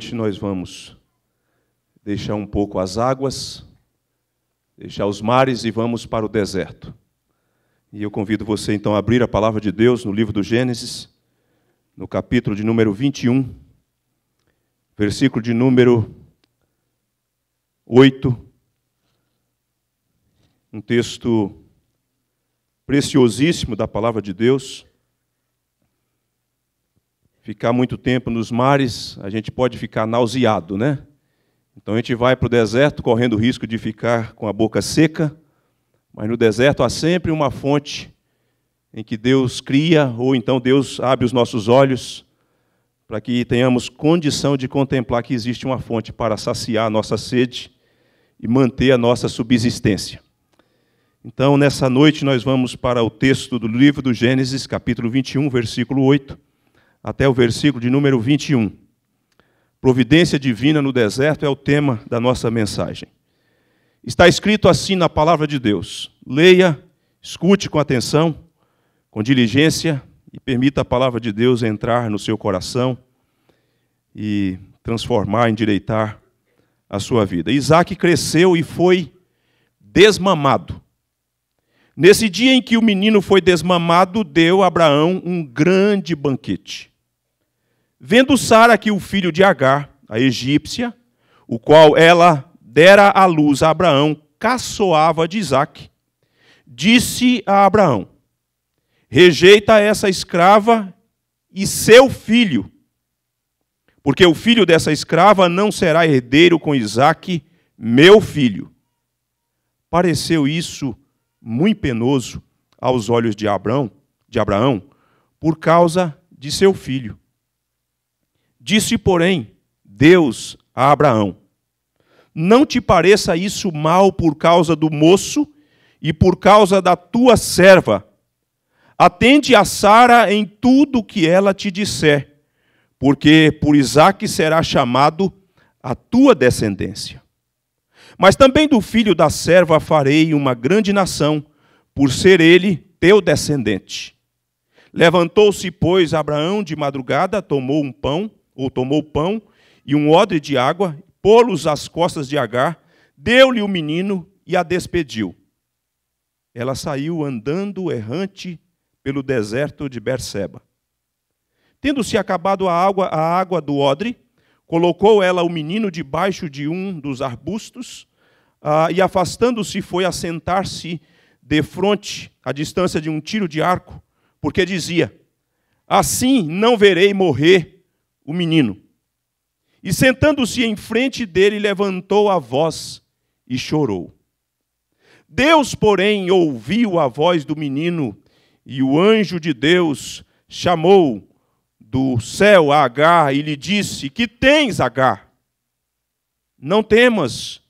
Hoje nós vamos deixar um pouco as águas, deixar os mares e vamos para o deserto. E eu convido você então a abrir a palavra de Deus no livro do Gênesis, no capítulo de número 21, versículo de número 8. Um texto preciosíssimo da palavra de Deus ficar muito tempo nos mares, a gente pode ficar nauseado, né? Então a gente vai para o deserto correndo o risco de ficar com a boca seca, mas no deserto há sempre uma fonte em que Deus cria, ou então Deus abre os nossos olhos, para que tenhamos condição de contemplar que existe uma fonte para saciar a nossa sede e manter a nossa subsistência. Então, nessa noite, nós vamos para o texto do livro do Gênesis, capítulo 21, versículo 8 até o versículo de número 21. Providência divina no deserto é o tema da nossa mensagem. Está escrito assim na palavra de Deus: leia, escute com atenção, com diligência e permita a palavra de Deus entrar no seu coração e transformar, endireitar a sua vida. Isaac cresceu e foi desmamado. Nesse dia em que o menino foi desmamado, deu Abraão um grande banquete. Vendo Sara que o filho de Agar, a egípcia, o qual ela dera à luz a Abraão, caçoava de Isaac, disse a Abraão: Rejeita essa escrava e seu filho, porque o filho dessa escrava não será herdeiro com Isaac, meu filho. Pareceu isso muito penoso aos olhos de Abraão, de Abraão, por causa de seu filho. Disse, porém, Deus a Abraão: Não te pareça isso mal por causa do moço e por causa da tua serva. Atende a Sara em tudo que ela te disser, porque por Isaque será chamado a tua descendência. Mas também do filho da serva farei uma grande nação, por ser ele teu descendente. Levantou-se, pois, Abraão de madrugada, tomou um pão ou tomou o pão e um odre de água, pô-los às costas de Agar, deu-lhe o menino e a despediu. Ela saiu andando errante pelo deserto de Berseba. Tendo-se acabado a água, a água do odre, colocou ela o menino debaixo de um dos arbustos, ah, e afastando-se foi assentar-se de frente, à distância de um tiro de arco, porque dizia: Assim não verei morrer o menino. E sentando-se em frente dele, levantou a voz e chorou. Deus, porém, ouviu a voz do menino, e o anjo de Deus chamou do céu a Agar e lhe disse: Que tens, Agar? Não temas,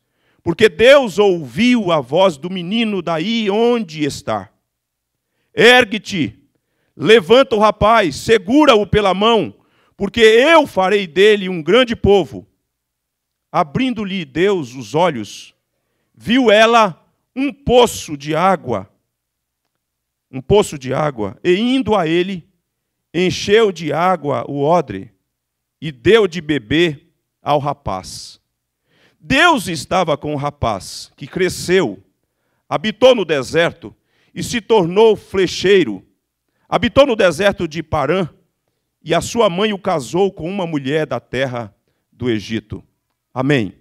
porque Deus ouviu a voz do menino daí onde está. Ergue-te, levanta o rapaz, segura-o pela mão porque eu farei dele um grande povo. Abrindo-lhe Deus os olhos, viu ela um poço de água, um poço de água, e indo a ele, encheu de água o odre e deu de beber ao rapaz. Deus estava com o rapaz, que cresceu, habitou no deserto e se tornou flecheiro. Habitou no deserto de Parã e a sua mãe o casou com uma mulher da terra do Egito. Amém.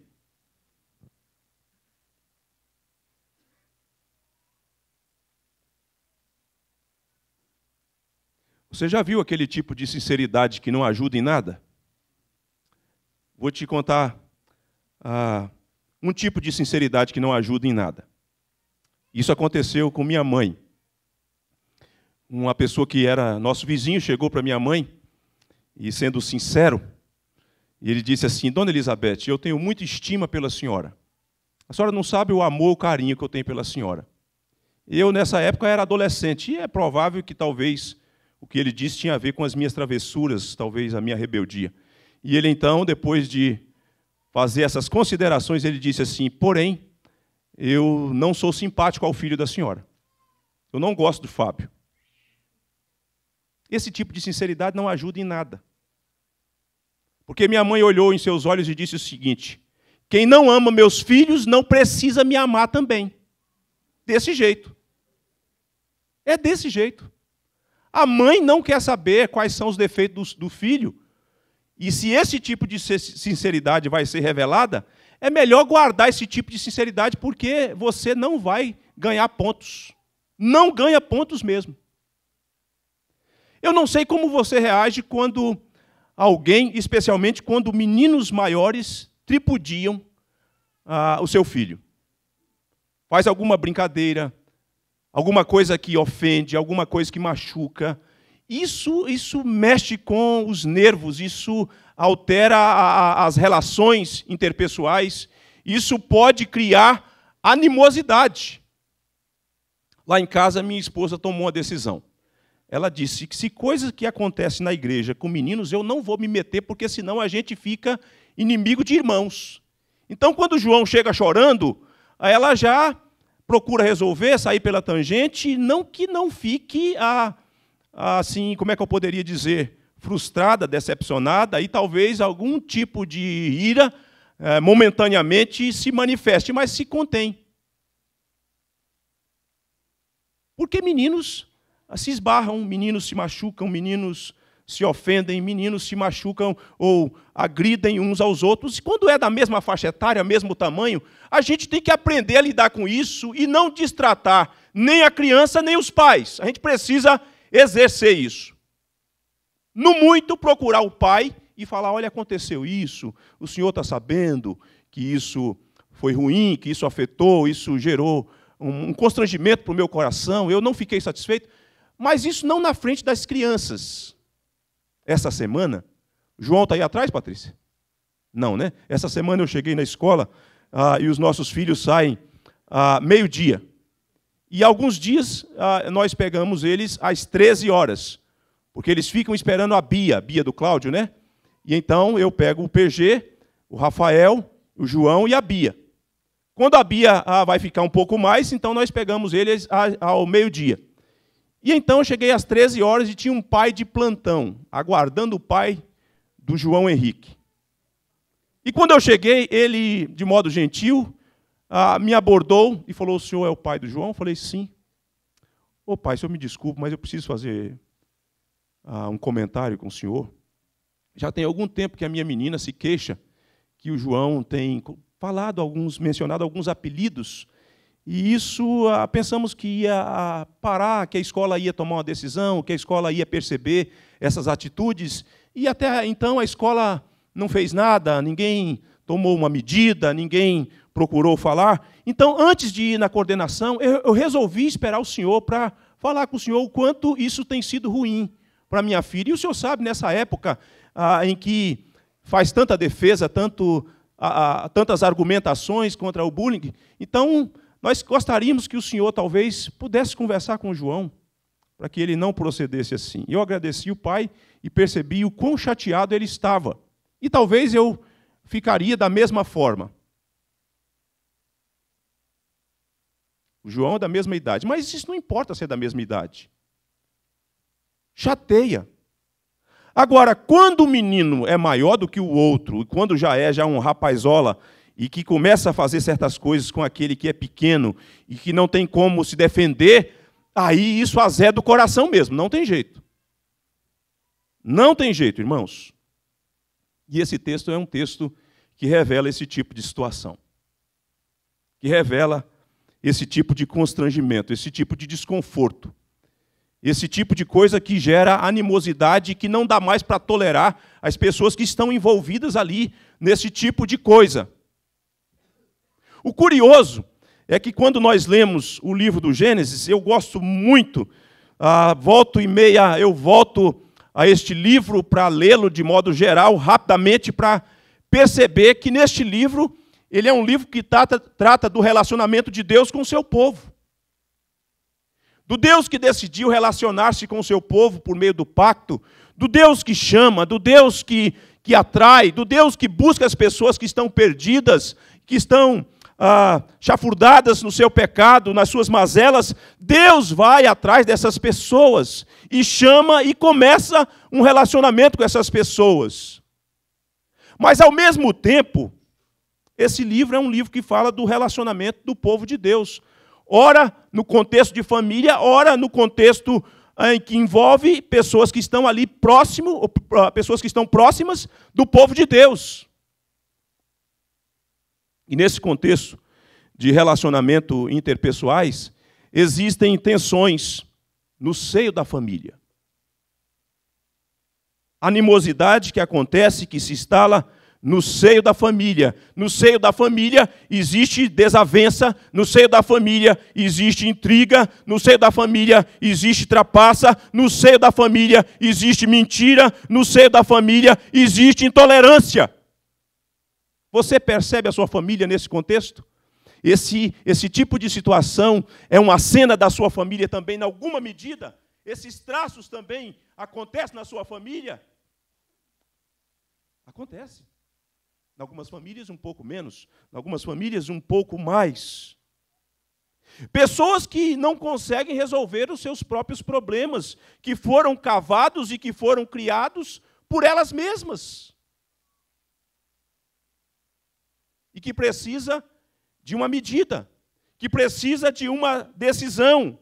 Você já viu aquele tipo de sinceridade que não ajuda em nada? Vou te contar ah, um tipo de sinceridade que não ajuda em nada. Isso aconteceu com minha mãe. Uma pessoa que era nosso vizinho chegou para minha mãe e sendo sincero, ele disse assim: Dona Elizabeth, eu tenho muita estima pela senhora. A senhora não sabe o amor, o carinho que eu tenho pela senhora. Eu, nessa época, era adolescente, e é provável que talvez o que ele disse tinha a ver com as minhas travessuras, talvez a minha rebeldia. E ele, então, depois de fazer essas considerações, ele disse assim: Porém, eu não sou simpático ao filho da senhora. Eu não gosto do Fábio. Esse tipo de sinceridade não ajuda em nada. Porque minha mãe olhou em seus olhos e disse o seguinte: quem não ama meus filhos não precisa me amar também. Desse jeito. É desse jeito. A mãe não quer saber quais são os defeitos do, filho. E se esse tipo de sinceridade vai ser revelada, é melhor guardar esse tipo de sinceridade, porque você não vai ganhar pontos. Não ganha pontos mesmo. Eu não sei como você reage quando alguém, especialmente quando meninos maiores tripudiam ah, o seu filho. Faz alguma brincadeira, alguma coisa que ofende, alguma coisa que machuca. Isso, isso mexe com os nervos, isso altera a, a, as relações interpessoais, isso pode criar animosidade. Lá em casa, minha esposa tomou uma decisão ela disse que se coisas que acontecem na igreja com meninos, eu não vou me meter, porque senão a gente fica inimigo de irmãos. Então, quando João chega chorando, ela já procura resolver, sair pela tangente, não que não fique a, ah, a, ah, assim, como é que eu poderia dizer, frustrada, decepcionada, e talvez algum tipo de ira é, momentaneamente se manifeste, mas se contém. Porque meninos se esbarram, meninos se machucam, meninos se ofendem, meninos se machucam ou agridem uns aos outros. E quando é da mesma faixa etária, mesmo tamanho, a gente tem que aprender a lidar com isso e não distratar nem a criança, nem os pais. A gente precisa exercer isso. No muito, procurar o pai e falar: olha, aconteceu isso, o senhor está sabendo que isso foi ruim, que isso afetou, isso gerou um constrangimento para o meu coração, eu não fiquei satisfeito. Mas isso não na frente das crianças. Essa semana, João está aí atrás, Patrícia? Não, né? Essa semana eu cheguei na escola ah, e os nossos filhos saem ah, meio-dia. E alguns dias ah, nós pegamos eles às 13 horas, porque eles ficam esperando a Bia, a Bia do Cláudio, né? E então eu pego o PG, o Rafael, o João e a Bia. Quando a Bia ah, vai ficar um pouco mais, então nós pegamos eles ao meio-dia. E então eu cheguei às 13 horas e tinha um pai de plantão, aguardando o pai do João Henrique. E quando eu cheguei, ele, de modo gentil, ah, me abordou e falou: O senhor é o pai do João? Eu falei: Sim. Ô pai, senhor me desculpe, mas eu preciso fazer ah, um comentário com o senhor. Já tem algum tempo que a minha menina se queixa que o João tem falado alguns, mencionado alguns apelidos e isso ah, pensamos que ia ah, parar, que a escola ia tomar uma decisão, que a escola ia perceber essas atitudes. E até então a escola não fez nada, ninguém tomou uma medida, ninguém procurou falar. Então, antes de ir na coordenação, eu, eu resolvi esperar o senhor para falar com o senhor o quanto isso tem sido ruim para minha filha. E o senhor sabe, nessa época ah, em que faz tanta defesa, tanto, ah, ah tantas argumentações contra o bullying, então nós gostaríamos que o Senhor talvez pudesse conversar com João, para que ele não procedesse assim. Eu agradeci o Pai e percebi o quão chateado ele estava. E talvez eu ficaria da mesma forma. O João é da mesma idade, mas isso não importa ser da mesma idade. Chateia. Agora, quando o menino é maior do que o outro, e quando já é já um rapazola e que começa a fazer certas coisas com aquele que é pequeno e que não tem como se defender, aí isso azeda do coração mesmo, não tem jeito. Não tem jeito, irmãos. E esse texto é um texto que revela esse tipo de situação, que revela esse tipo de constrangimento, esse tipo de desconforto, esse tipo de coisa que gera animosidade e que não dá mais para tolerar as pessoas que estão envolvidas ali nesse tipo de coisa. O curioso é que quando nós lemos o livro do Gênesis, eu gosto muito, ah, volto e meia, eu volto a este livro para lê-lo de modo geral, rapidamente, para perceber que neste livro, ele é um livro que trata, trata do relacionamento de Deus com o seu povo. Do Deus que decidiu relacionar-se com o seu povo por meio do pacto, do Deus que chama, do Deus que, que atrai, do Deus que busca as pessoas que estão perdidas, que estão ah, chafurdadas no seu pecado, nas suas mazelas, Deus vai atrás dessas pessoas e chama e começa um relacionamento com essas pessoas. Mas, ao mesmo tempo, esse livro é um livro que fala do relacionamento do povo de Deus. Ora no contexto de família, ora no contexto ah, em que envolve pessoas que estão ali próximo, ah, pessoas que estão próximas do povo de Deus. E nesse contexto de relacionamento interpessoais, existem tensões no seio da família. Animosidade que acontece, que se instala no seio da família. No seio da família existe desavença, no seio da família existe intriga, no seio da família existe trapaça, no seio da família existe mentira, no seio da família existe intolerância. Você percebe a sua família nesse contexto? Esse, esse tipo de situação é uma cena da sua família também, em alguma medida? Esses traços também acontecem na sua família? Acontece. Em algumas famílias, um pouco menos. Em algumas famílias, um pouco mais. Pessoas que não conseguem resolver os seus próprios problemas, que foram cavados e que foram criados por elas mesmas. e que precisa de uma medida, que precisa de uma decisão.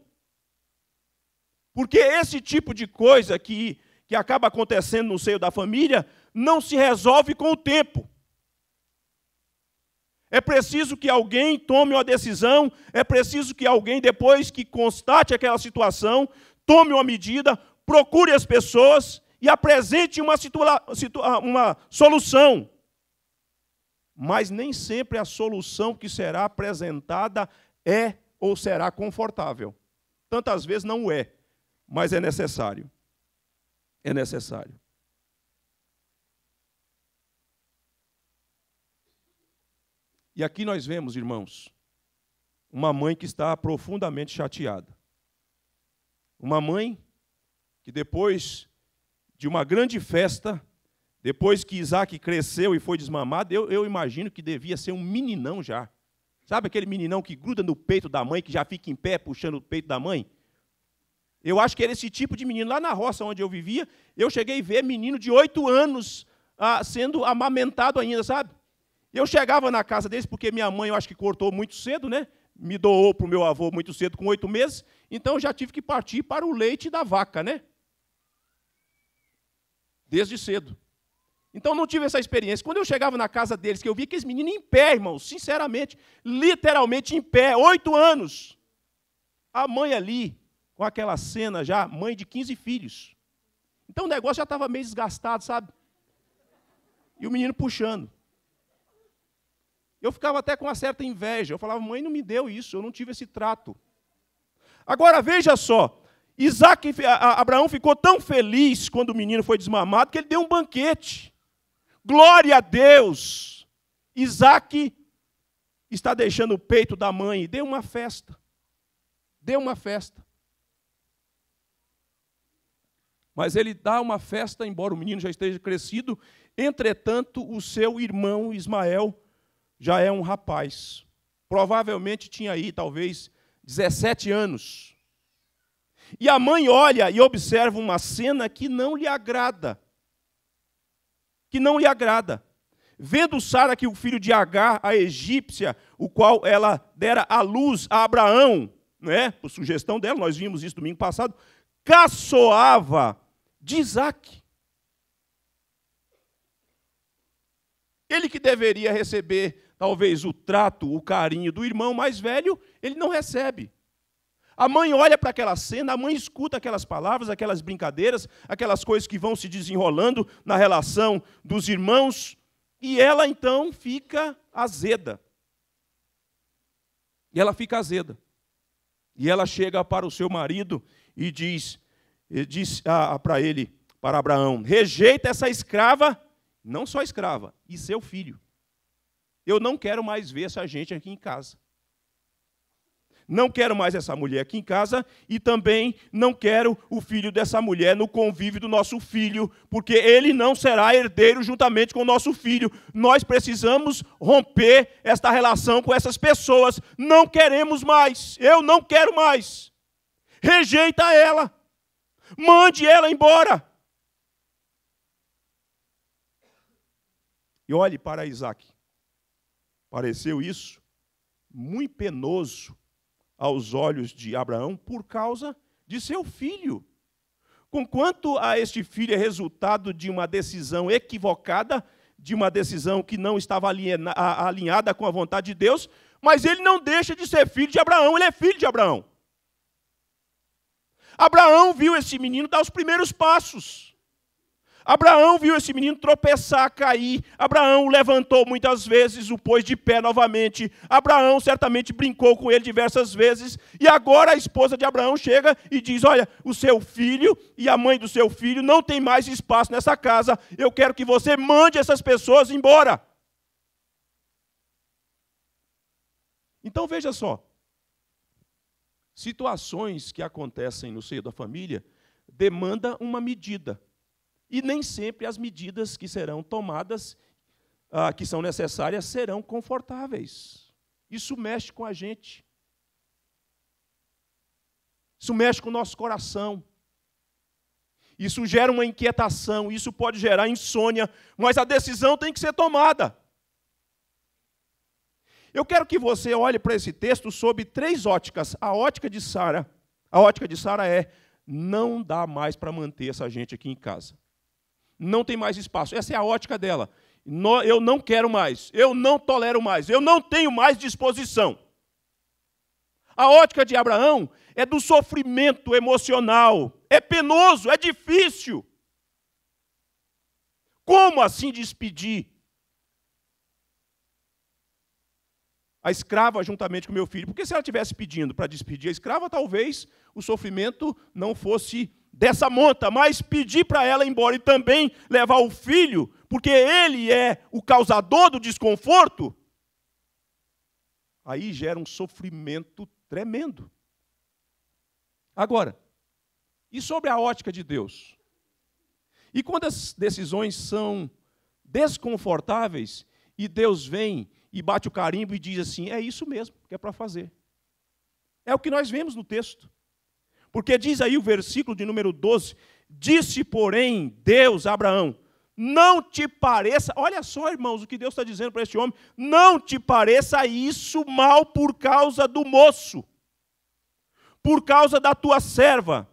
Porque esse tipo de coisa que, que acaba acontecendo no seio da família não se resolve com o tempo. É preciso que alguém tome uma decisão, é preciso que alguém, depois que constate aquela situação, tome uma medida, procure as pessoas e apresente uma, uma solução mas nem sempre a solução que será apresentada é ou será confortável. Tantas vezes não é, mas é necessário. É necessário. E aqui nós vemos, irmãos, uma mãe que está profundamente chateada. Uma mãe que depois de uma grande festa, depois que Isaac cresceu e foi desmamado, eu, eu imagino que devia ser um meninão já. Sabe aquele meninão que gruda no peito da mãe, que já fica em pé puxando o peito da mãe? Eu acho que era esse tipo de menino. Lá na roça onde eu vivia, eu cheguei a ver menino de oito anos ah, sendo amamentado ainda, sabe? Eu chegava na casa deles, porque minha mãe, eu acho que cortou muito cedo, né? Me doou para o meu avô muito cedo, com oito meses. Então eu já tive que partir para o leite da vaca, né? Desde cedo. Então não tive essa experiência. Quando eu chegava na casa deles, que eu via aqueles meninos em pé, irmão, sinceramente, literalmente em pé, oito anos. A mãe ali, com aquela cena já, mãe de 15 filhos. Então o negócio já estava meio desgastado, sabe? E o menino puxando. Eu ficava até com uma certa inveja. Eu falava, mãe, não me deu isso, eu não tive esse trato. Agora veja só, Isaac, Abraão ficou tão feliz quando o menino foi desmamado que ele deu um banquete. Glória a Deus! Isaac está deixando o peito da mãe. Dê uma festa. Dê uma festa. Mas ele dá uma festa, embora o menino já esteja crescido. Entretanto, o seu irmão Ismael já é um rapaz. Provavelmente tinha aí, talvez, 17 anos. E a mãe olha e observa uma cena que não lhe agrada que não lhe agrada. Vendo Sara que o filho de Agar, a egípcia, o qual ela dera à luz a Abraão, né, por sugestão dela, nós vimos isso domingo passado, caçoava de Isaac. Ele que deveria receber talvez o trato, o carinho do irmão mais velho, ele não recebe. A mãe olha para aquela cena, a mãe escuta aquelas palavras, aquelas brincadeiras, aquelas coisas que vão se desenrolando na relação dos irmãos, e ela então fica azeda. E ela fica azeda. E ela chega para o seu marido e diz, e diz ah, para ele, para Abraão: rejeita essa escrava, não só escrava, e seu filho. Eu não quero mais ver essa gente aqui em casa. Não quero mais essa mulher aqui em casa e também não quero o filho dessa mulher no convívio do nosso filho, porque ele não será herdeiro juntamente com o nosso filho. Nós precisamos romper esta relação com essas pessoas. Não queremos mais. Eu não quero mais. Rejeita ela. Mande ela embora. E olhe para Isaac. Pareceu isso muito penoso aos olhos de Abraão por causa de seu filho. Conquanto a este filho é resultado de uma decisão equivocada, de uma decisão que não estava alinhada com a vontade de Deus, mas ele não deixa de ser filho de Abraão, ele é filho de Abraão. Abraão viu esse menino dar os primeiros passos. Abraão viu esse menino tropeçar, cair. Abraão o levantou muitas vezes, o pôs de pé novamente. Abraão certamente brincou com ele diversas vezes. E agora a esposa de Abraão chega e diz: Olha, o seu filho e a mãe do seu filho não tem mais espaço nessa casa. Eu quero que você mande essas pessoas embora. Então veja só. Situações que acontecem no seio da família demanda uma medida. E nem sempre as medidas que serão tomadas, ah, que são necessárias, serão confortáveis. Isso mexe com a gente. Isso mexe com o nosso coração. Isso gera uma inquietação, isso pode gerar insônia, mas a decisão tem que ser tomada. Eu quero que você olhe para esse texto sob três óticas. A ótica de Sara, a ótica de Sara é não dá mais para manter essa gente aqui em casa não tem mais espaço. Essa é a ótica dela. eu não quero mais, eu não tolero mais, eu não tenho mais disposição. A ótica de Abraão é do sofrimento emocional. É penoso, é difícil. Como assim despedir? A escrava juntamente com meu filho. Porque se ela tivesse pedindo para despedir a escrava, talvez o sofrimento não fosse dessa monta, mas pedir para ela ir embora e também levar o filho, porque ele é o causador do desconforto, aí gera um sofrimento tremendo. Agora, e sobre a ótica de Deus? E quando as decisões são desconfortáveis e Deus vem e bate o carimbo e diz assim: é isso mesmo que é para fazer. É o que nós vemos no texto. Porque diz aí o versículo de número 12: Disse, porém, Deus a Abraão: Não te pareça, olha só, irmãos, o que Deus está dizendo para este homem: Não te pareça isso mal por causa do moço, por causa da tua serva.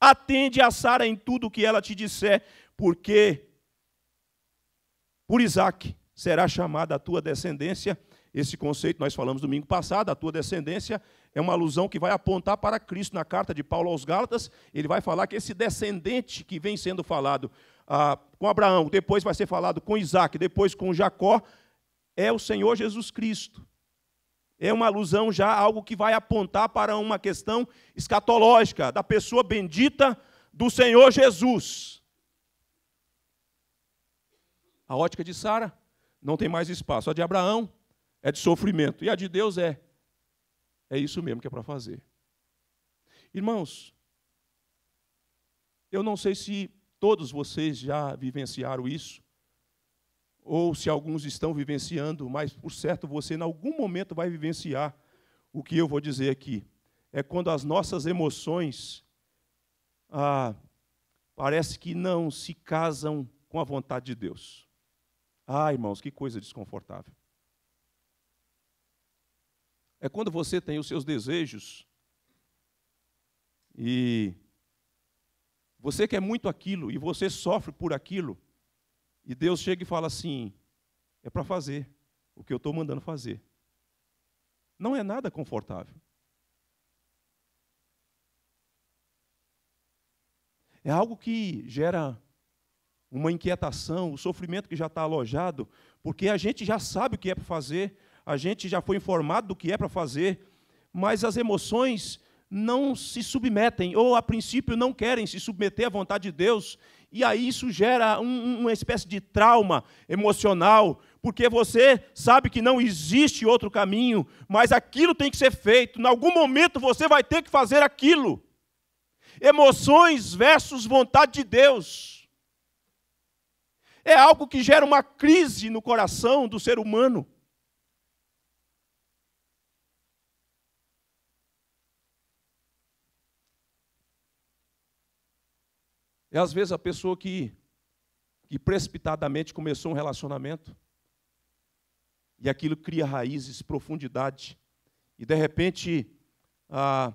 Atende a Sara em tudo o que ela te disser, porque por Isaac será chamada a tua descendência. Esse conceito nós falamos domingo passado, a tua descendência é uma alusão que vai apontar para Cristo na carta de Paulo aos Gálatas. Ele vai falar que esse descendente que vem sendo falado ah, com Abraão, depois vai ser falado com Isaac, depois com Jacó, é o Senhor Jesus Cristo. É uma alusão já a algo que vai apontar para uma questão escatológica, da pessoa bendita do Senhor Jesus. A ótica de Sara não tem mais espaço. A de Abraão é de sofrimento. E a de Deus é é isso mesmo que é para fazer. Irmãos, eu não sei se todos vocês já vivenciaram isso, ou se alguns estão vivenciando, mas por certo você, em algum momento, vai vivenciar o que eu vou dizer aqui. É quando as nossas emoções ah, parece que não se casam com a vontade de Deus. Ah, irmãos, que coisa desconfortável é quando você tem os seus desejos e você quer muito aquilo e você sofre por aquilo, e Deus chega e fala assim: é para fazer o que eu estou mandando fazer. Não é nada confortável. É algo que gera uma inquietação, o sofrimento que já está alojado, porque a gente já sabe o que é para fazer, a gente já foi informado do que é para fazer, mas as emoções não se submetem, ou a princípio não querem se submeter à vontade de Deus, e aí isso gera um, uma espécie de trauma emocional, porque você sabe que não existe outro caminho, mas aquilo tem que ser feito, em algum momento você vai ter que fazer aquilo. Emoções versus vontade de Deus. É algo que gera uma crise no coração do ser humano. É às vezes a pessoa que, que precipitadamente começou um relacionamento e aquilo cria raízes, profundidade, e de repente ah,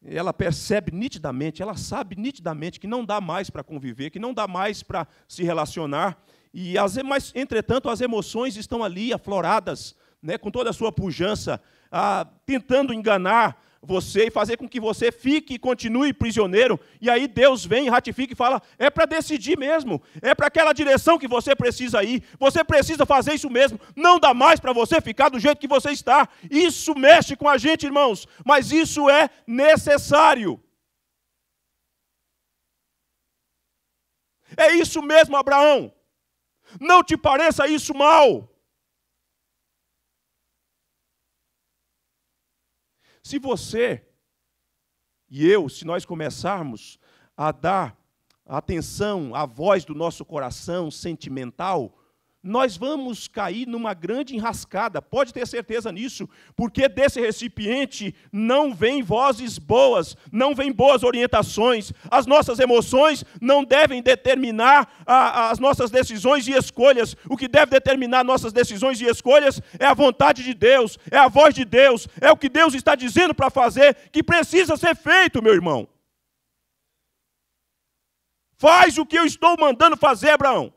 ela percebe nitidamente, ela sabe nitidamente que não dá mais para conviver, que não dá mais para se relacionar, e as, mas, entretanto as emoções estão ali afloradas, né, com toda a sua pujança, ah, tentando enganar, você e fazer com que você fique e continue prisioneiro. E aí Deus vem, ratifica e fala: é para decidir mesmo, é para aquela direção que você precisa ir, você precisa fazer isso mesmo. Não dá mais para você ficar do jeito que você está. Isso mexe com a gente, irmãos, mas isso é necessário. É isso mesmo, Abraão. Não te pareça isso mal. Se você e eu, se nós começarmos a dar atenção à voz do nosso coração sentimental, nós vamos cair numa grande enrascada, pode ter certeza nisso, porque desse recipiente não vem vozes boas, não vem boas orientações, as nossas emoções não devem determinar a, a, as nossas decisões e escolhas, o que deve determinar nossas decisões e escolhas é a vontade de Deus, é a voz de Deus, é o que Deus está dizendo para fazer, que precisa ser feito, meu irmão. Faz o que eu estou mandando fazer, Abraão.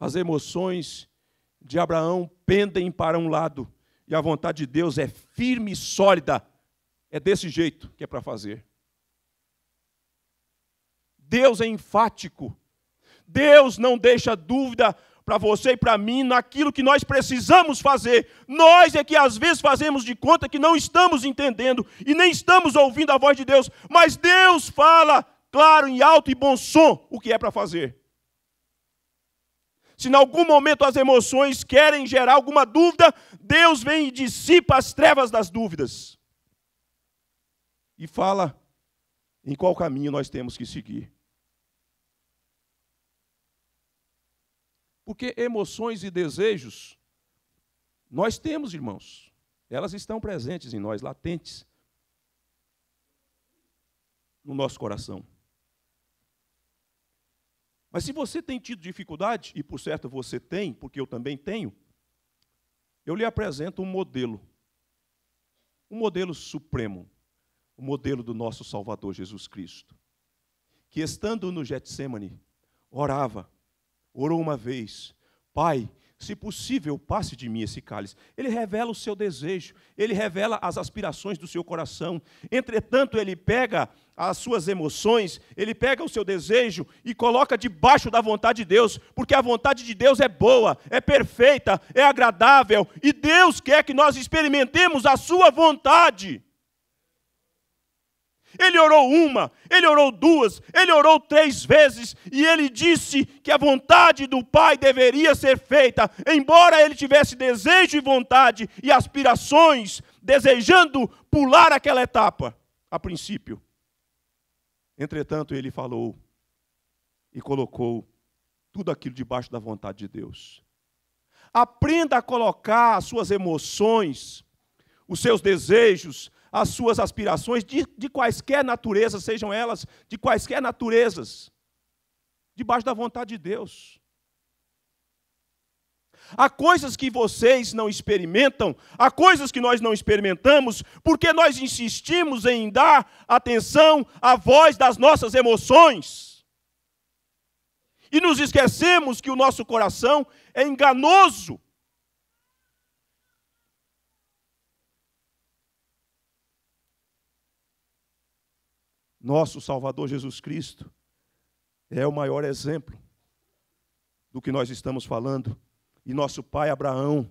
As emoções de Abraão pendem para um lado e a vontade de Deus é firme e sólida. É desse jeito que é para fazer. Deus é enfático. Deus não deixa dúvida para você e para mim naquilo que nós precisamos fazer. Nós é que às vezes fazemos de conta que não estamos entendendo e nem estamos ouvindo a voz de Deus, mas Deus fala claro, em alto e bom som o que é para fazer se em algum momento as emoções querem gerar alguma dúvida, Deus vem e dissipa as trevas das dúvidas. E fala em qual caminho nós temos que seguir. Porque emoções e desejos nós temos, irmãos. Elas estão presentes em nós, latentes no nosso coração. Mas se você tem tido dificuldade, e por certo você tem, porque eu também tenho, eu lhe apresento um modelo. Um modelo supremo. O um modelo do nosso Salvador Jesus Cristo. Que estando no Getsemane, orava, orou uma vez: Pai, se possível, passe de mim esse cálice. Ele revela o seu desejo, ele revela as aspirações do seu coração. Entretanto, ele pega as suas emoções, ele pega o seu desejo e coloca debaixo da vontade de Deus, porque a vontade de Deus é boa, é perfeita, é agradável, e Deus quer que nós experimentemos a sua vontade. Ele orou uma, ele orou duas, ele orou três vezes e ele disse que a vontade do Pai deveria ser feita, embora ele tivesse desejo e vontade e aspirações, desejando pular aquela etapa a princípio. Entretanto, ele falou e colocou tudo aquilo debaixo da vontade de Deus. Aprenda a colocar as suas emoções, os seus desejos, as suas aspirações, de, de quaisquer naturezas, sejam elas de quaisquer naturezas, debaixo da vontade de Deus. Há coisas que vocês não experimentam, há coisas que nós não experimentamos, porque nós insistimos em dar atenção à voz das nossas emoções. E nos esquecemos que o nosso coração é enganoso. Nosso Salvador Jesus Cristo é o maior exemplo do que nós estamos falando. E nosso pai Abraão,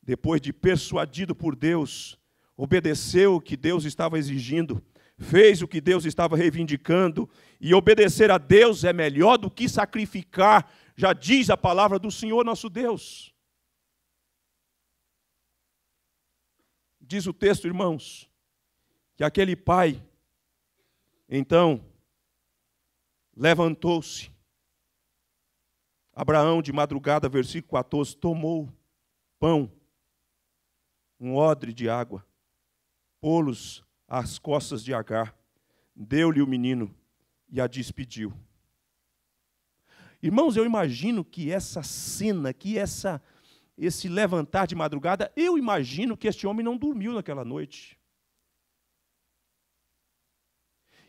depois de persuadido por Deus, obedeceu o que Deus estava exigindo, fez o que Deus estava reivindicando, e obedecer a Deus é melhor do que sacrificar, já diz a palavra do Senhor nosso Deus. Diz o texto, irmãos, que aquele pai então, levantou-se. Abraão, de madrugada, versículo 14, tomou pão, um odre de água, pô-los às costas de Agar, deu-lhe o menino e a despediu. Irmãos, eu imagino que essa cena, que essa esse levantar de madrugada, eu imagino que este homem não dormiu naquela noite.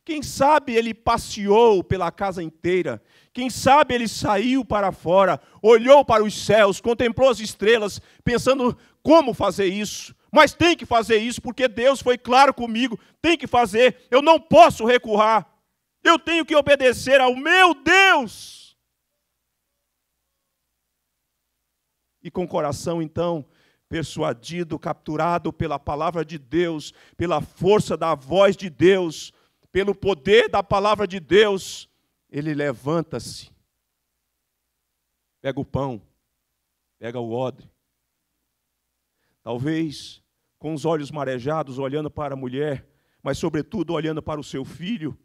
Quem sabe ele passeou pela casa inteira. Quem sabe ele saiu para fora, olhou para os céus, contemplou as estrelas, pensando como fazer isso. Mas tem que fazer isso, porque Deus foi claro comigo. Tem que fazer. Eu não posso recuar. Eu tenho que obedecer ao meu Deus. E com o coração, então, persuadido, capturado pela palavra de Deus, pela força da voz de Deus, pelo poder da palavra de Deus, ele levanta-se, pega o pão, pega o odre. Talvez com os olhos marejados, olhando para a mulher, mas sobretudo olhando para o seu filho,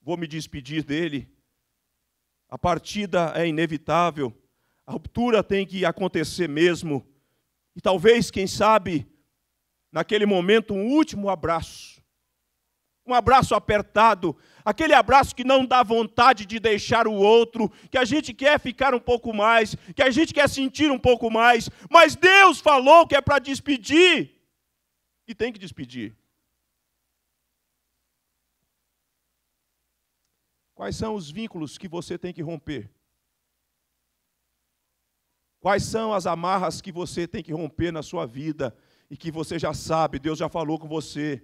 vou me despedir dele. A partida é inevitável, a ruptura tem que acontecer mesmo. E talvez, quem sabe, naquele momento, um último abraço um abraço apertado, aquele abraço que não dá vontade de deixar o outro, que a gente quer ficar um pouco mais, que a gente quer sentir um pouco mais, mas Deus falou que é para despedir, e tem que despedir. Quais são os vínculos que você tem que romper? Quais são as amarras que você tem que romper na sua vida e que você já sabe, Deus já falou com você?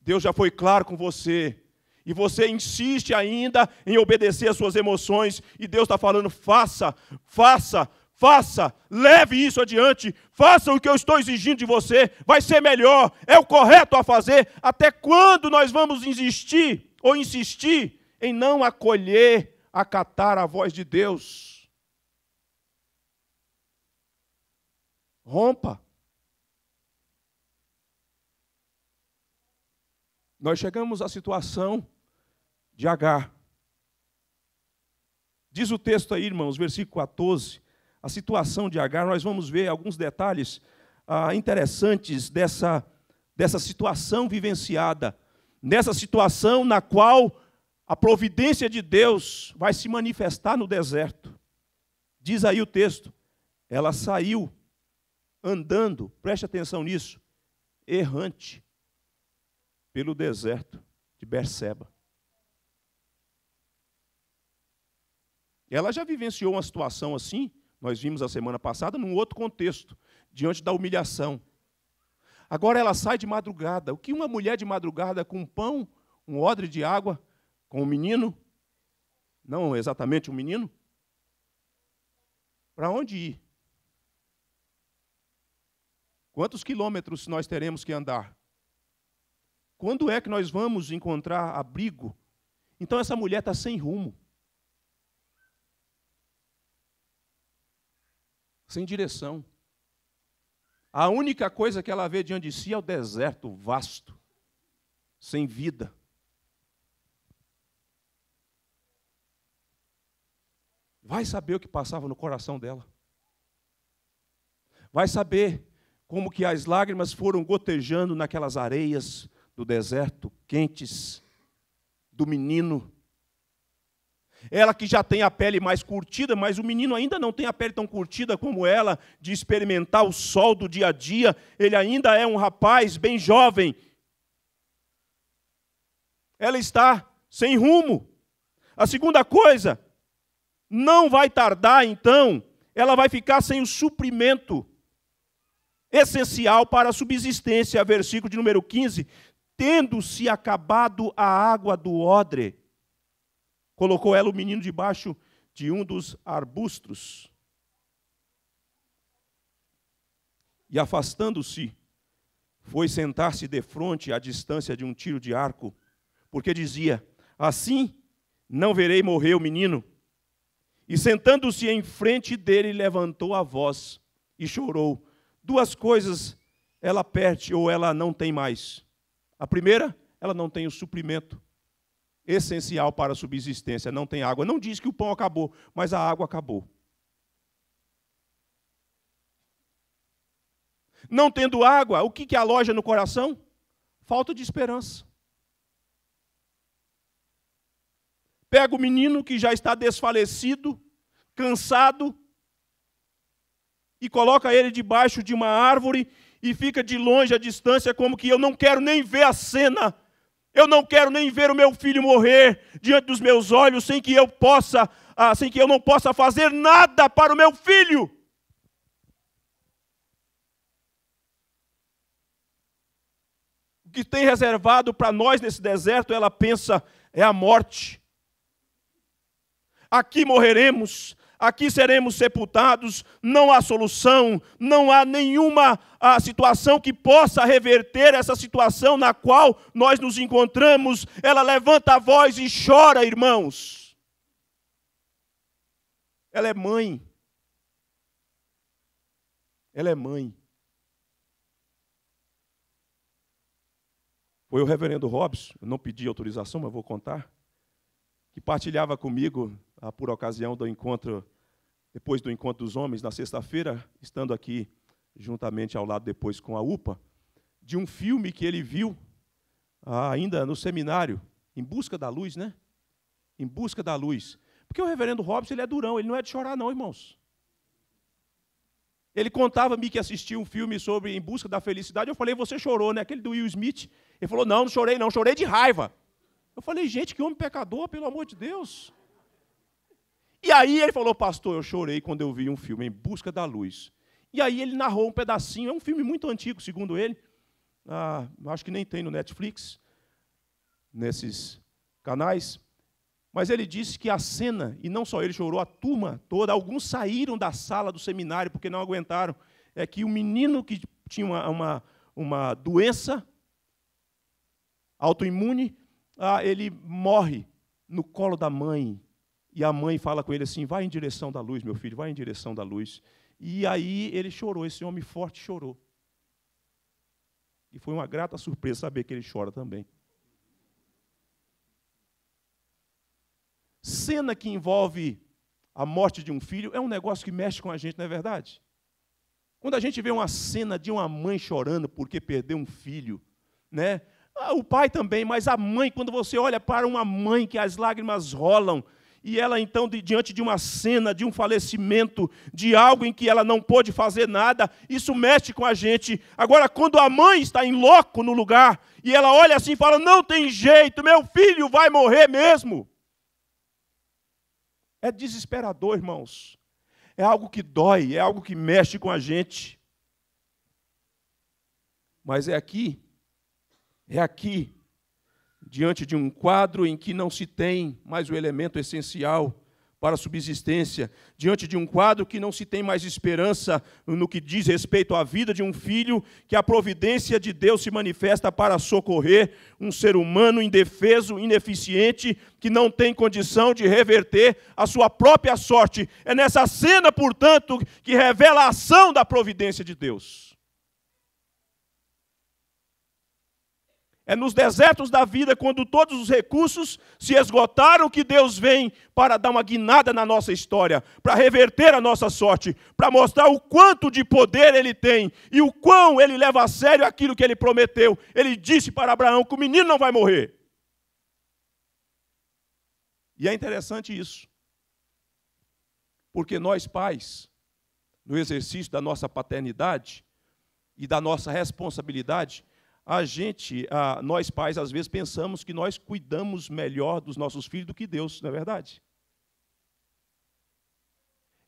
Deus já foi claro com você. E você insiste ainda em obedecer às suas emoções. E Deus está falando: faça, faça, faça, leve isso adiante, faça o que eu estou exigindo de você, vai ser melhor, é o correto a fazer. Até quando nós vamos insistir ou insistir em não acolher, acatar a voz de Deus? Rompa. Nós chegamos à situação de Agar. Diz o texto aí, irmãos, versículo 14, a situação de Agar, nós vamos ver alguns detalhes ah, interessantes dessa, dessa situação vivenciada, nessa situação na qual a providência de Deus vai se manifestar no deserto. Diz aí o texto, ela saiu andando, preste atenção nisso, errante pelo deserto de Berseba. Ela já vivenciou uma situação assim, nós vimos a semana passada, num outro contexto, diante da humilhação. Agora ela sai de madrugada. O que uma mulher de madrugada com um pão, um odre de água, com um menino, não exatamente um menino, para onde ir? Quantos quilômetros nós teremos que andar? Quando é que nós vamos encontrar abrigo? Então essa mulher está sem rumo. Sem direção. A única coisa que ela vê diante de si é o deserto vasto, sem vida. Vai saber o que passava no coração dela. Vai saber como que as lágrimas foram gotejando naquelas areias, do deserto quentes do menino. Ela que já tem a pele mais curtida, mas o menino ainda não tem a pele tão curtida como ela, de experimentar o sol do dia a dia. Ele ainda é um rapaz bem jovem. Ela está sem rumo. A segunda coisa, não vai tardar então, ela vai ficar sem o suprimento essencial para a subsistência. Versículo de número 15: tendo-se acabado a água do odre, colocou ela o menino debaixo de um dos arbustos. E afastando-se, foi sentar-se defronte à distância de um tiro de arco, porque dizia: Assim não verei morrer o menino. E sentando-se em frente dele, levantou a voz e chorou. Duas coisas ela perde ou ela não tem mais a primeira, ela não tem o suprimento essencial para a subsistência, não tem água. Não diz que o pão acabou, mas a água acabou. Não tendo água, o que, que aloja no coração? Falta de esperança. Pega o menino que já está desfalecido, cansado, e coloca ele debaixo de uma árvore e fica de longe à distância, como que eu não quero nem ver a cena, eu não quero nem ver o meu filho morrer diante dos meus olhos, sem que eu possa, ah, sem que eu não possa fazer nada para o meu filho. O que tem reservado para nós nesse deserto, ela pensa, é a morte. Aqui morreremos, aqui seremos sepultados, não há solução, não há nenhuma a ah, situação que possa reverter essa situação na qual nós nos encontramos. Ela levanta a voz e chora, irmãos. Ela é mãe. Ela é mãe. Foi o reverendo Hobbes, não pedi autorização, mas vou contar, que partilhava comigo, ah, por ocasião do encontro depois do encontro dos homens, na sexta-feira, estando aqui juntamente ao lado depois com a UPA, de um filme que ele viu ah, ainda no seminário, Em Busca da Luz, né? Em Busca da Luz. Porque o reverendo Robson ele é durão, ele não é de chorar, não, irmãos. Ele contava-me que assistiu um filme sobre Em Busca da Felicidade. Eu falei, você chorou, né? Aquele do Will Smith. Ele falou, não, não chorei, não, chorei de raiva. Eu falei, gente, que homem pecador, pelo amor de Deus. E aí ele falou, pastor, eu chorei quando eu vi um filme, Em Busca da Luz. E aí ele narrou um pedacinho, é um filme muito antigo, segundo ele. Ah, acho que nem tem no Netflix, nesses canais. Mas ele disse que a cena, e não só ele chorou, a turma toda, alguns saíram da sala do seminário porque não aguentaram. É que o menino que tinha uma, uma, uma doença autoimune, ah, ele morre no colo da mãe. E a mãe fala com ele assim: vai em direção da luz, meu filho, vai em direção da luz. E aí ele chorou, esse homem forte chorou. E foi uma grata surpresa saber que ele chora também. Cena que envolve a morte de um filho é um negócio que mexe com a gente, não é verdade? Quando a gente vê uma cena de uma mãe chorando porque perdeu um filho, né? Ah, o pai também, mas a mãe, quando você olha para uma mãe que as lágrimas rolam, e ela então, de, diante de uma cena, de um falecimento, de algo em que ela não pôde fazer nada, isso mexe com a gente. Agora, quando a mãe está em loco no lugar, e ela olha assim e fala: Não tem jeito, meu filho vai morrer mesmo. É desesperador, irmãos. É algo que dói, é algo que mexe com a gente. Mas é aqui, é aqui diante de um quadro em que não se tem mais o elemento essencial para a subsistência, diante de um quadro que não se tem mais esperança no que diz respeito à vida de um filho, que a providência de Deus se manifesta para socorrer um ser humano indefeso, ineficiente, que não tem condição de reverter a sua própria sorte. É nessa cena, portanto, que revela a ação da providência de Deus. É nos desertos da vida, quando todos os recursos se esgotaram, que Deus vem para dar uma guinada na nossa história, para reverter a nossa sorte, para mostrar o quanto de poder Ele tem e o quão Ele leva a sério aquilo que Ele prometeu. Ele disse para Abraão que o menino não vai morrer. E é interessante isso, porque nós pais, no exercício da nossa paternidade e da nossa responsabilidade, a gente, a, nós pais, às vezes pensamos que nós cuidamos melhor dos nossos filhos do que Deus, não é verdade?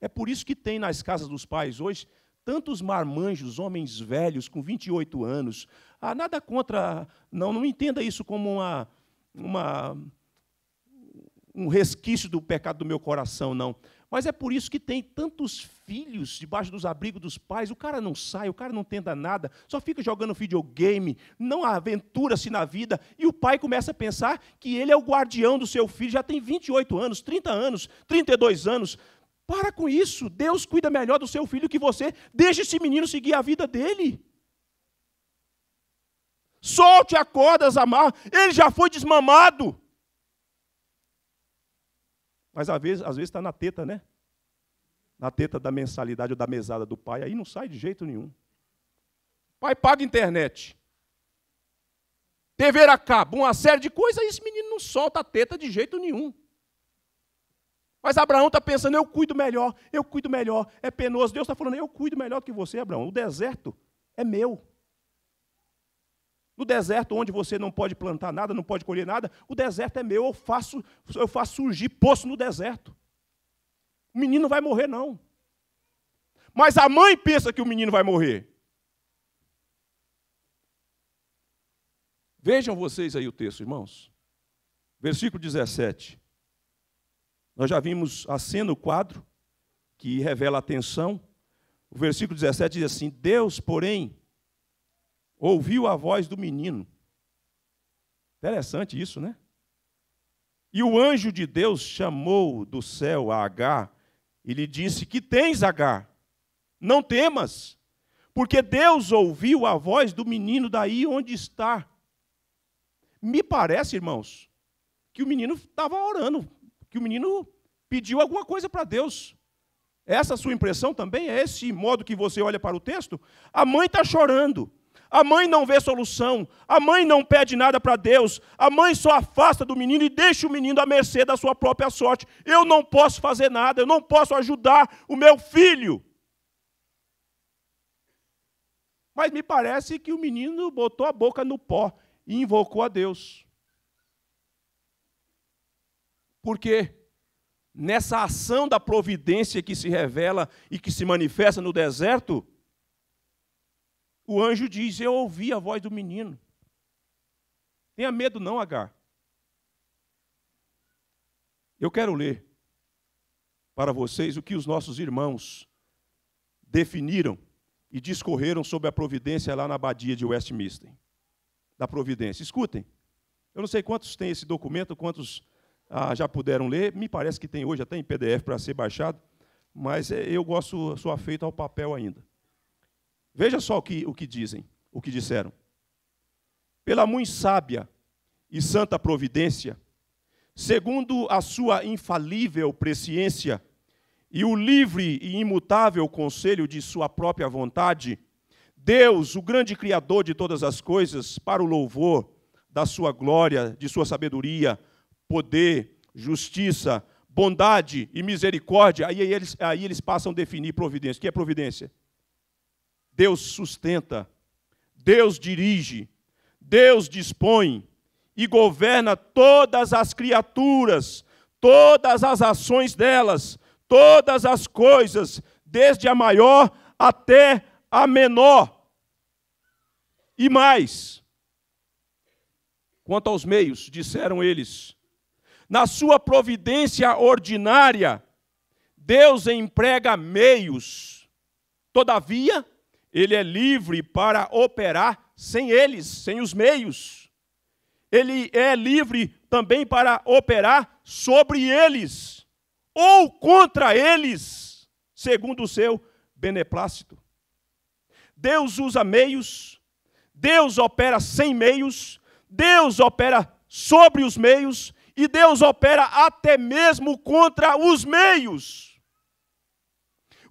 É por isso que tem nas casas dos pais hoje tantos marmanjos, homens velhos com 28 anos. Ah, nada contra, não, não entenda isso como uma, uma um resquício do pecado do meu coração, não. Mas é por isso que tem tantos filhos debaixo dos abrigos dos pais. O cara não sai, o cara não tenta nada, só fica jogando videogame, não aventura-se assim na vida. E o pai começa a pensar que ele é o guardião do seu filho, já tem 28 anos, 30 anos, 32 anos. Para com isso, Deus cuida melhor do seu filho que você. Deixe esse menino seguir a vida dele. Solte a corda, Zamar, ele já foi desmamado. Mas às vezes às está na teta, né? Na teta da mensalidade ou da mesada do pai, aí não sai de jeito nenhum. pai paga internet. TV a cabo, uma série de coisas, esse menino não solta a teta de jeito nenhum. Mas Abraão está pensando, eu cuido melhor, eu cuido melhor, é penoso. Deus está falando, eu cuido melhor do que você, Abraão. O deserto é meu. O deserto onde você não pode plantar nada, não pode colher nada, o deserto é meu, eu faço, eu faço surgir poço no deserto. O menino vai morrer, não. Mas a mãe pensa que o menino vai morrer. Vejam vocês aí o texto, irmãos. Versículo 17. Nós já vimos a cena, o quadro, que revela a tensão. O versículo 17 diz assim: Deus, porém, ouviu a voz do menino. Interessante isso, né? E o anjo de Deus chamou do céu a Agar e lhe disse: Que tens, Agar? Não temas, porque Deus ouviu a voz do menino daí onde está. Me parece, irmãos, que o menino estava orando, que o menino pediu alguma coisa para Deus. Essa sua impressão também? É esse modo que você olha para o texto? A mãe está chorando. A mãe não vê solução, a mãe não pede nada para Deus, a mãe só afasta do menino e deixa o menino à mercê da sua própria sorte. Eu não posso fazer nada, eu não posso ajudar o meu filho. Mas me parece que o menino botou a boca no pó e invocou a Deus. Porque nessa ação da providência que se revela e que se manifesta no deserto, o anjo diz: Eu ouvi a voz do menino. Tenha medo, não, Agar. Eu quero ler para vocês o que os nossos irmãos definiram e discorreram sobre a providência lá na abadia de Westminster. Da providência. Escutem. Eu não sei quantos têm esse documento, quantos ah, já puderam ler. Me parece que tem hoje até em PDF para ser baixado, mas eh, eu gosto, sou afeito ao papel ainda. Veja só o que, o que dizem, o que disseram. Pela muito sábia e santa providência, segundo a sua infalível presciência e o livre e imutável conselho de sua própria vontade, Deus, o grande Criador de todas as coisas, para o louvor da sua glória, de sua sabedoria, poder, justiça, bondade e misericórdia. Aí eles, aí eles passam a definir providência. O que é providência? Deus sustenta, Deus dirige, Deus dispõe e governa todas as criaturas, todas as ações delas, todas as coisas, desde a maior até a menor. E mais, quanto aos meios, disseram eles, na sua providência ordinária, Deus emprega meios, todavia, ele é livre para operar sem eles, sem os meios. Ele é livre também para operar sobre eles ou contra eles, segundo o seu beneplácito. Deus usa meios, Deus opera sem meios, Deus opera sobre os meios e Deus opera até mesmo contra os meios.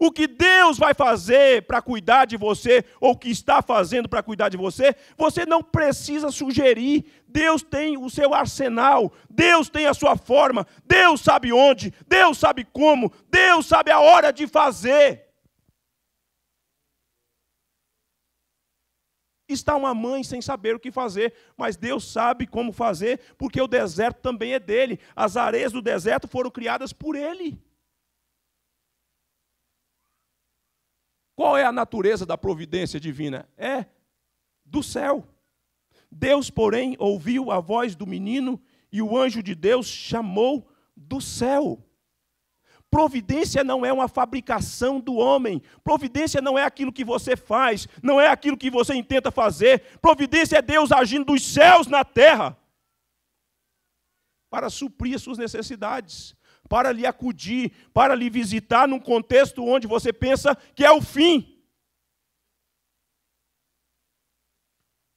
O que Deus vai fazer para cuidar de você, ou o que está fazendo para cuidar de você, você não precisa sugerir. Deus tem o seu arsenal, Deus tem a sua forma, Deus sabe onde, Deus sabe como, Deus sabe a hora de fazer. Está uma mãe sem saber o que fazer, mas Deus sabe como fazer, porque o deserto também é dele. As areias do deserto foram criadas por ele. Qual é a natureza da providência divina? É do céu. Deus, porém, ouviu a voz do menino e o anjo de Deus chamou do céu. Providência não é uma fabricação do homem. Providência não é aquilo que você faz, não é aquilo que você intenta fazer. Providência é Deus agindo dos céus na terra para suprir as suas necessidades para lhe acudir, para lhe visitar num contexto onde você pensa que é o fim.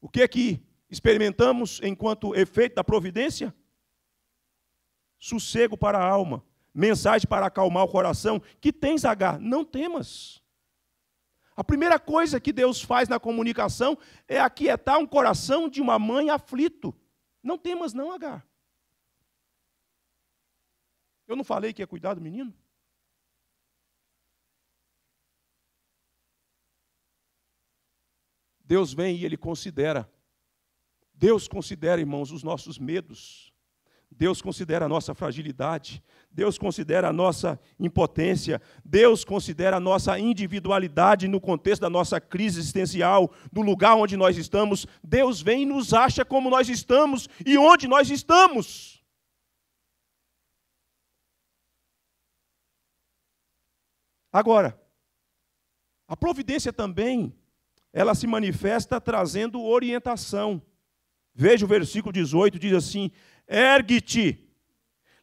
O que é que experimentamos enquanto efeito da providência? Sossego para a alma, mensagem para acalmar o coração. Que tens, H? Não temas. A primeira coisa que Deus faz na comunicação é aquietar um coração de uma mãe aflito. Não temas, não, H. Eu não falei que ia cuidar do menino? Deus vem e ele considera. Deus considera, irmãos, os nossos medos. Deus considera a nossa fragilidade. Deus considera a nossa impotência. Deus considera a nossa individualidade no contexto da nossa crise existencial, do lugar onde nós estamos. Deus vem e nos acha como nós estamos e onde nós estamos. Agora, a providência também, ela se manifesta trazendo orientação. Veja o versículo 18, diz assim: Ergue-te,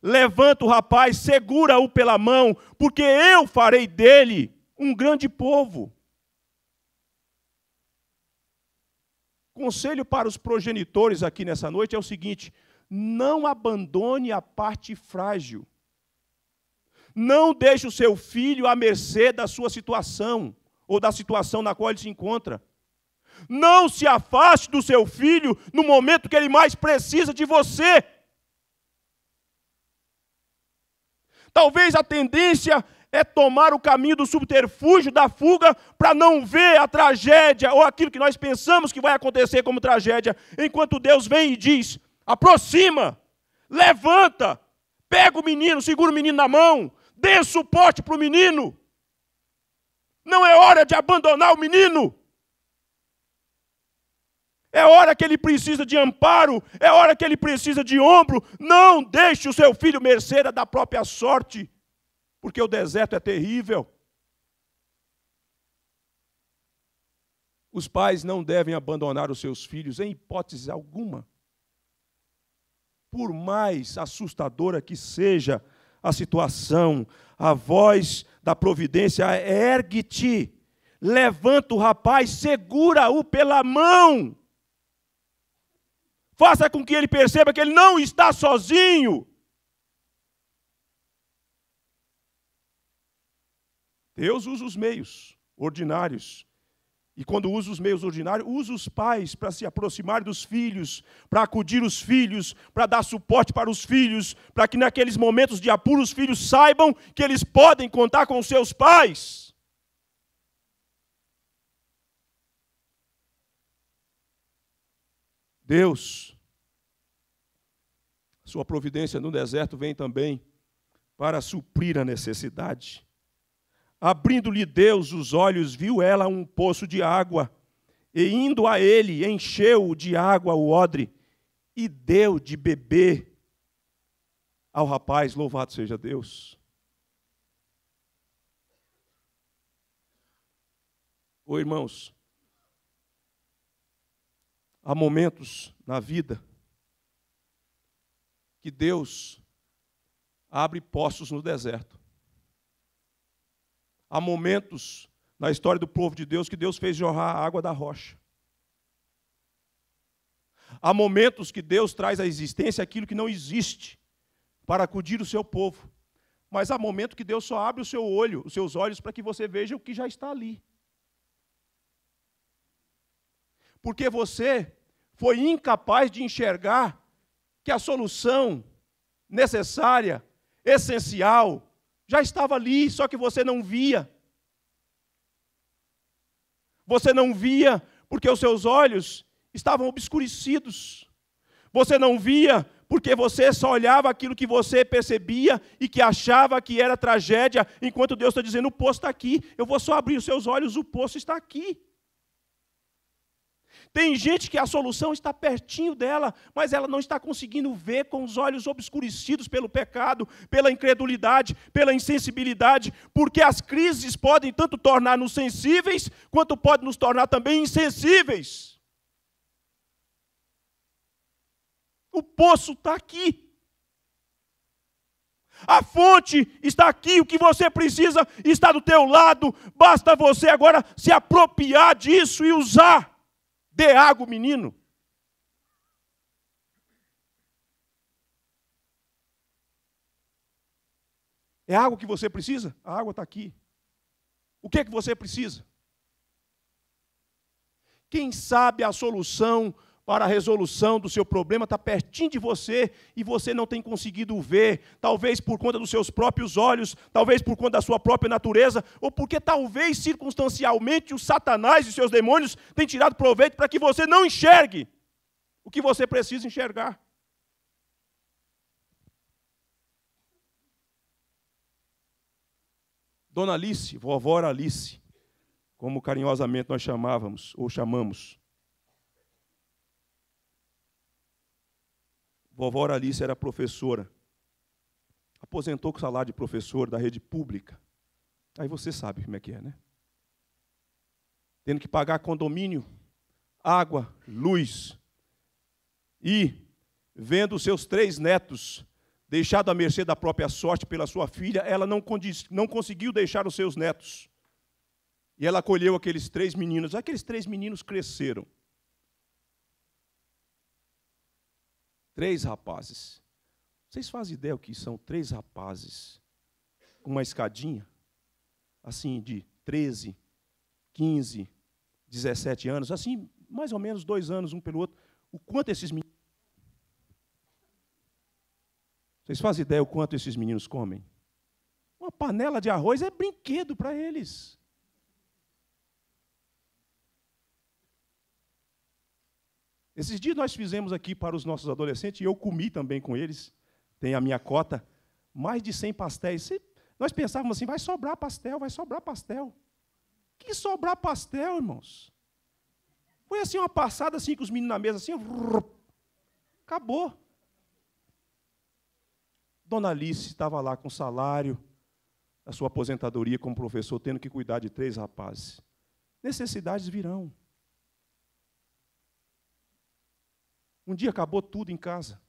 levanta o rapaz, segura-o pela mão, porque eu farei dele um grande povo. Conselho para os progenitores aqui nessa noite é o seguinte: não abandone a parte frágil. Não deixe o seu filho à mercê da sua situação ou da situação na qual ele se encontra. Não se afaste do seu filho no momento que ele mais precisa de você. Talvez a tendência é tomar o caminho do subterfúgio, da fuga, para não ver a tragédia ou aquilo que nós pensamos que vai acontecer como tragédia, enquanto Deus vem e diz: aproxima, levanta, pega o menino, segura o menino na mão, Dê suporte para o menino. Não é hora de abandonar o menino. É hora que ele precisa de amparo, é hora que ele precisa de ombro. Não deixe o seu filho merceira da própria sorte, porque o deserto é terrível. Os pais não devem abandonar os seus filhos em hipótese alguma. Por mais assustadora que seja a situação, a voz da providência, ergue-te, levanta o rapaz, segura-o pela mão. Faça com que ele perceba que ele não está sozinho. Deus usa os meios ordinários e quando usa os meios ordinários, usa os pais para se aproximar dos filhos, para acudir os filhos, para dar suporte para os filhos, para que naqueles momentos de apuro os filhos saibam que eles podem contar com seus pais. Deus, sua providência no deserto vem também para suprir a necessidade. Abrindo-lhe Deus os olhos, viu ela um poço de água, e indo a ele, encheu de água o odre, e deu de beber ao rapaz, louvado seja Deus. Ô irmãos, há momentos na vida que Deus abre poços no deserto há momentos na história do povo de Deus que Deus fez jorrar a água da rocha. Há momentos que Deus traz à existência aquilo que não existe para acudir o seu povo. Mas há momentos que Deus só abre o seu olho, os seus olhos para que você veja o que já está ali. Porque você foi incapaz de enxergar que a solução necessária, essencial, já estava ali, só que você não via. Você não via porque os seus olhos estavam obscurecidos. Você não via porque você só olhava aquilo que você percebia e que achava que era tragédia, enquanto Deus está dizendo: o poço está aqui, eu vou só abrir os seus olhos, o poço está aqui. Tem gente que a solução está pertinho dela, mas ela não está conseguindo ver com os olhos obscurecidos pelo pecado, pela incredulidade, pela insensibilidade, porque as crises podem tanto tornar-nos sensíveis, quanto podem nos tornar também insensíveis. O poço está aqui. A fonte está aqui, o que você precisa está do teu lado. Basta você agora se apropriar disso e usar ter água menino. É água que você precisa? A água está aqui. O que é que você precisa? Quem sabe a solução para a resolução do seu problema está pertinho de você e você não tem conseguido ver, talvez por conta dos seus próprios olhos, talvez por conta da sua própria natureza, ou porque talvez circunstancialmente o Satanás e seus demônios têm tirado proveito para que você não enxergue o que você precisa enxergar. Dona Alice, vovó Alice, como carinhosamente nós chamávamos ou chamamos, Vovó Oralice era professora. Aposentou com o salário de professor da rede pública. Aí você sabe como é que é, né? Tendo que pagar condomínio, água, luz. E, vendo seus três netos deixado à mercê da própria sorte pela sua filha, ela não, não conseguiu deixar os seus netos. E ela acolheu aqueles três meninos. Aqueles três meninos cresceram. Três rapazes. Vocês fazem ideia o que são três rapazes? Com uma escadinha, assim, de 13, 15, 17 anos, assim, mais ou menos dois anos um pelo outro. O quanto esses meninos. Vocês fazem ideia o quanto esses meninos comem? Uma panela de arroz é brinquedo para eles. Esses dias nós fizemos aqui para os nossos adolescentes, e eu comi também com eles, tem a minha cota, mais de 100 pastéis. Nós pensávamos assim, vai sobrar pastel, vai sobrar pastel. Que sobrar pastel, irmãos? Foi assim uma passada assim com os meninos na mesa, assim, acabou. Dona Alice estava lá com salário, a sua aposentadoria como professor, tendo que cuidar de três rapazes. Necessidades virão. Um dia acabou tudo em casa.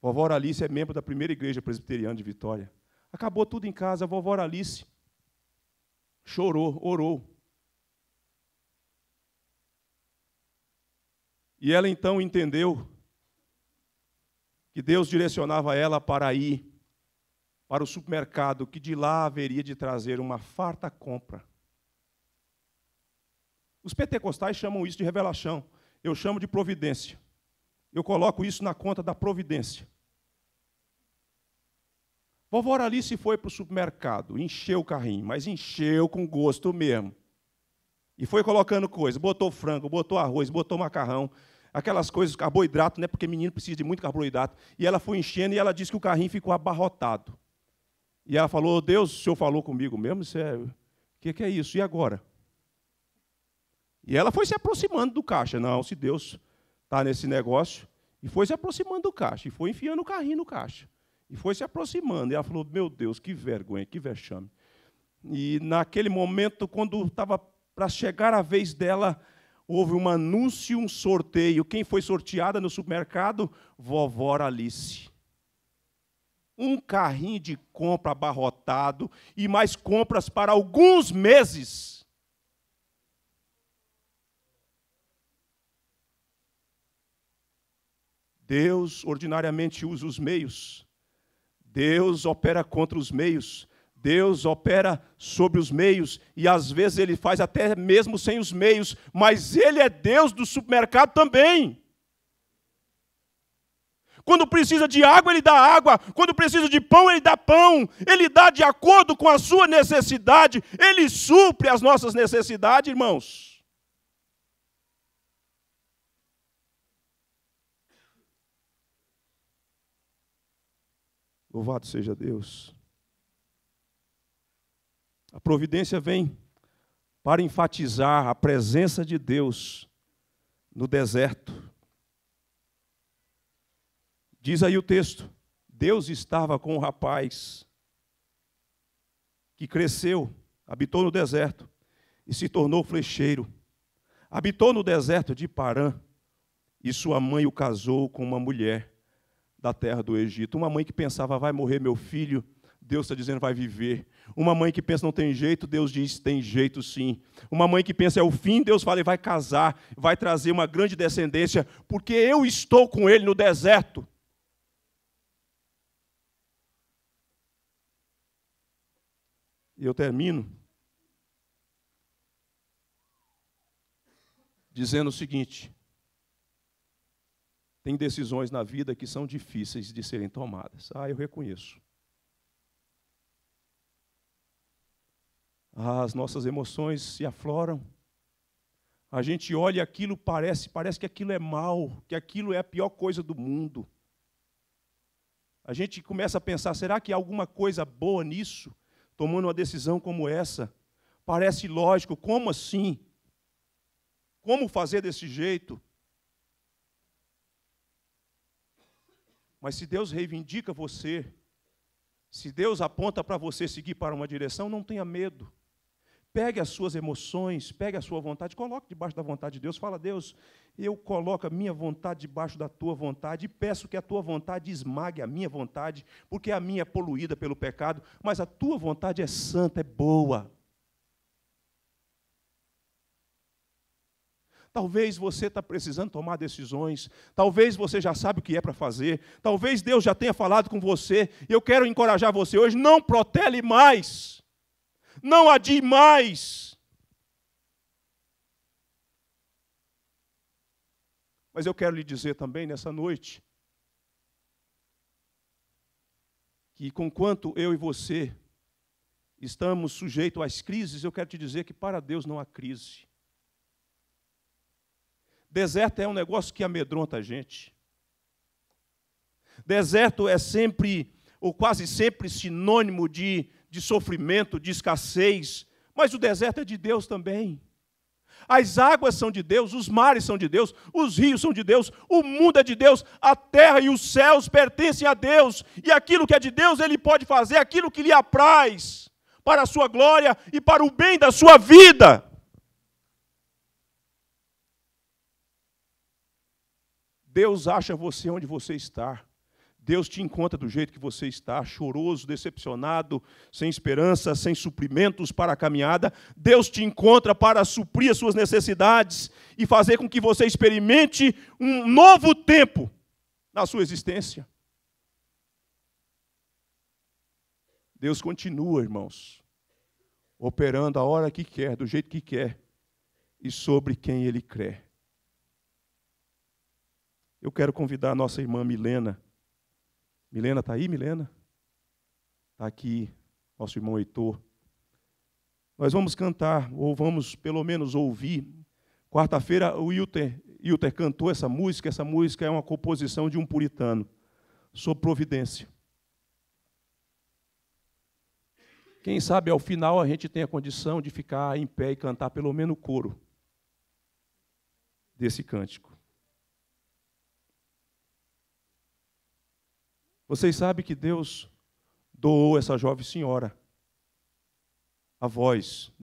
Vovó Alice é membro da primeira igreja presbiteriana de Vitória. Acabou tudo em casa, a vovó Alice chorou, orou. E ela então entendeu que Deus direcionava ela para ir para o supermercado, que de lá haveria de trazer uma farta compra. Os pentecostais chamam isso de revelação eu chamo de providência. Eu coloco isso na conta da providência. Vovó Alice foi para o supermercado, encheu o carrinho, mas encheu com gosto mesmo. E foi colocando coisas, botou frango, botou arroz, botou macarrão, aquelas coisas, carboidrato, né? Porque menino precisa de muito carboidrato. E ela foi enchendo e ela disse que o carrinho ficou abarrotado. E ela falou: Deus, o senhor falou comigo mesmo? Isso é... O que, que é isso? E agora? E ela foi se aproximando do caixa. Não, se Deus está nesse negócio. E foi se aproximando do caixa. E foi enfiando o carrinho no caixa. E foi se aproximando. E ela falou: Meu Deus, que vergonha, que vexame. E naquele momento, quando estava para chegar a vez dela, houve um anúncio, um sorteio. Quem foi sorteada no supermercado? Vovó Alice. Um carrinho de compra abarrotado e mais compras para alguns meses. Deus ordinariamente usa os meios. Deus opera contra os meios. Deus opera sobre os meios e às vezes ele faz até mesmo sem os meios, mas ele é Deus do supermercado também. Quando precisa de água, ele dá água. Quando precisa de pão, ele dá pão. Ele dá de acordo com a sua necessidade. Ele supre as nossas necessidades, irmãos. Louvado seja Deus. A providência vem para enfatizar a presença de Deus no deserto. Diz aí o texto: Deus estava com o rapaz que cresceu, habitou no deserto e se tornou flecheiro. Habitou no deserto de Parã e sua mãe o casou com uma mulher da terra do Egito. Uma mãe que pensava, vai morrer meu filho, Deus está dizendo, vai viver. Uma mãe que pensa, não tem jeito, Deus diz, tem jeito sim. Uma mãe que pensa, é o fim, Deus fala, vai casar, vai trazer uma grande descendência, porque eu estou com ele no deserto. E eu termino dizendo o seguinte: tem decisões na vida que são difíceis de serem tomadas. Ah, eu reconheço. Ah, as nossas emoções se afloram. A gente olha aquilo, parece, parece que aquilo é mal, que aquilo é a pior coisa do mundo. A gente começa a pensar, será que há alguma coisa boa nisso? Tomando uma decisão como essa, parece lógico, como assim? Como fazer desse jeito? Mas se Deus reivindica você, se Deus aponta para você seguir para uma direção, não tenha medo. Pegue as suas emoções, pegue a sua vontade, coloque debaixo da vontade de Deus. Fala, Deus, eu coloco a minha vontade debaixo da tua vontade e peço que a tua vontade esmague a minha vontade, porque a minha é poluída pelo pecado, mas a tua vontade é santa, é boa, Talvez você está precisando tomar decisões, talvez você já sabe o que é para fazer, talvez Deus já tenha falado com você, e eu quero encorajar você hoje: não protele mais, não adie mais. Mas eu quero lhe dizer também nessa noite, que conquanto eu e você estamos sujeitos às crises, eu quero te dizer que para Deus não há crise. Deserto é um negócio que amedronta a gente. Deserto é sempre, ou quase sempre, sinônimo de, de sofrimento, de escassez. Mas o deserto é de Deus também. As águas são de Deus, os mares são de Deus, os rios são de Deus, o mundo é de Deus, a terra e os céus pertencem a Deus, e aquilo que é de Deus ele pode fazer, aquilo que lhe apraz, para a sua glória e para o bem da sua vida. Deus acha você onde você está. Deus te encontra do jeito que você está, choroso, decepcionado, sem esperança, sem suprimentos para a caminhada. Deus te encontra para suprir as suas necessidades e fazer com que você experimente um novo tempo na sua existência. Deus continua, irmãos, operando a hora que quer, do jeito que quer e sobre quem Ele crê eu quero convidar a nossa irmã Milena. Milena está aí, Milena? Está aqui, nosso irmão Heitor. Nós vamos cantar, ou vamos pelo menos ouvir. Quarta-feira o Hilter, cantou essa música. Essa música é uma composição de um puritano, sob providência. Quem sabe ao final a gente tem a condição de ficar em pé e cantar pelo menos o coro desse cântico. Vocês sabem que Deus doou essa jovem senhora a voz